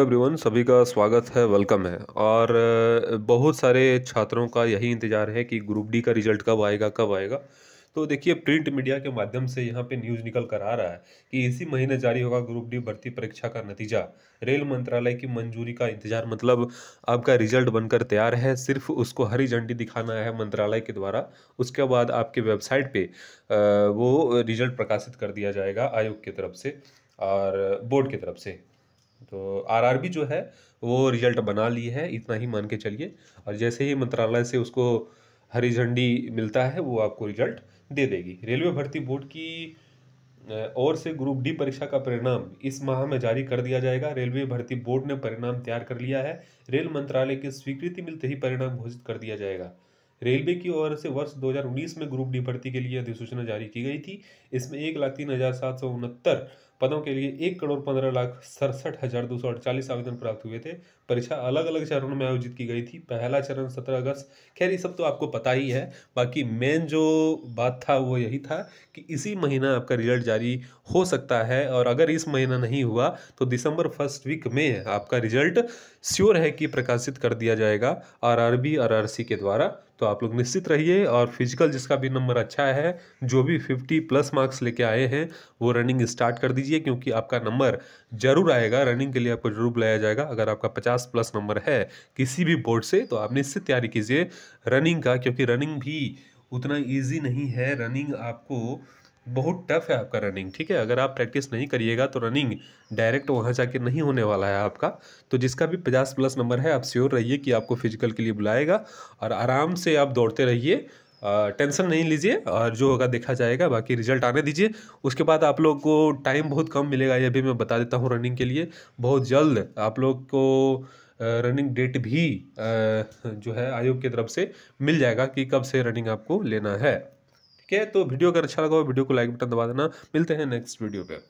everyone सभी का स्वागत है वेलकम है और बहुत सारे छात्रों का यही इंतज़ार है कि ग्रुप डी का रिजल्ट कब आएगा कब आएगा तो देखिए प्रिंट मीडिया के माध्यम से यहाँ पे न्यूज़ निकल कर आ रहा है कि इसी महीने जारी होगा ग्रुप डी भर्ती परीक्षा का नतीजा रेल मंत्रालय की मंजूरी का इंतजार मतलब आपका रिजल्ट बनकर तैयार है सिर्फ उसको हरी झंडी दिखाना है मंत्रालय के द्वारा उसके बाद आपके वेबसाइट पे वो रिजल्ट प्रकाशित कर दिया जाएगा आयोग की तरफ से और बोर्ड की तरफ से तो आरआरबी जो है वो रिजल्ट बना ली है इतना ही मान के चलिए और जैसे ही मंत्रालय से उसको हरी झंडी मिलता है वो आपको रिजल्ट दे देगी रेलवे भर्ती बोर्ड की और से ग्रुप डी परीक्षा का परिणाम इस माह में जारी कर दिया जाएगा रेलवे भर्ती बोर्ड ने परिणाम तैयार कर लिया है रेल मंत्रालय की स्वीकृति मिलते ही परिणाम घोषित कर दिया जाएगा रेलवे की ओर से वर्ष 2019 में ग्रुप डी भर्ती के लिए अधिसूचना जारी की गई थी इसमें एक लाख तीन हज़ार सात सौ उनहत्तर पदों के लिए एक करोड़ पंद्रह लाख सड़सठ हज़ार दो सौ अड़चालीस आवेदन प्राप्त हुए थे परीक्षा अलग अलग चरणों में आयोजित की गई थी पहला चरण सत्रह अगस्त खैर ये सब तो आपको पता ही है बाकी मेन जो बात था वो यही था कि इसी महीना आपका रिजल्ट जारी हो सकता है और अगर इस महीना नहीं हुआ तो दिसंबर फर्स्ट वीक में आपका रिजल्ट श्योर है कि प्रकाशित कर दिया जाएगा आर आर के द्वारा तो आप लोग निश्चित रहिए और फिजिकल जिसका भी नंबर अच्छा है जो भी फिफ्टी प्लस मार्क्स लेके आए हैं वो रनिंग स्टार्ट कर दीजिए क्योंकि आपका नंबर जरूर आएगा रनिंग के लिए आपको जरूर बुलाया जाएगा अगर आपका पचास प्लस नंबर है किसी भी बोर्ड से तो आप निश्चित तैयारी कीजिए रनिंग का क्योंकि रनिंग भी उतना ईजी नहीं है रनिंग आपको बहुत टफ है आपका रनिंग ठीक है अगर आप प्रैक्टिस नहीं करिएगा तो रनिंग डायरेक्ट वहाँ जाके नहीं होने वाला है आपका तो जिसका भी पचास प्लस नंबर है आप श्योर रहिए कि आपको फिजिकल के लिए बुलाएगा और आराम से आप दौड़ते रहिए टेंशन नहीं लीजिए और जो होगा देखा जाएगा बाकी रिजल्ट आने दीजिए उसके बाद आप लोग को टाइम बहुत कम मिलेगा यह भी मैं बता देता हूँ रनिंग के लिए बहुत जल्द आप लोग को रनिंग डेट भी जो है आयोग की तरफ से मिल जाएगा कि कब से रनिंग आपको लेना है ठीक है तो वीडियो अगर अच्छा लगा हो वीडियो को लाइक बटन दबा देना मिलते हैं नेक्स्ट वीडियो पर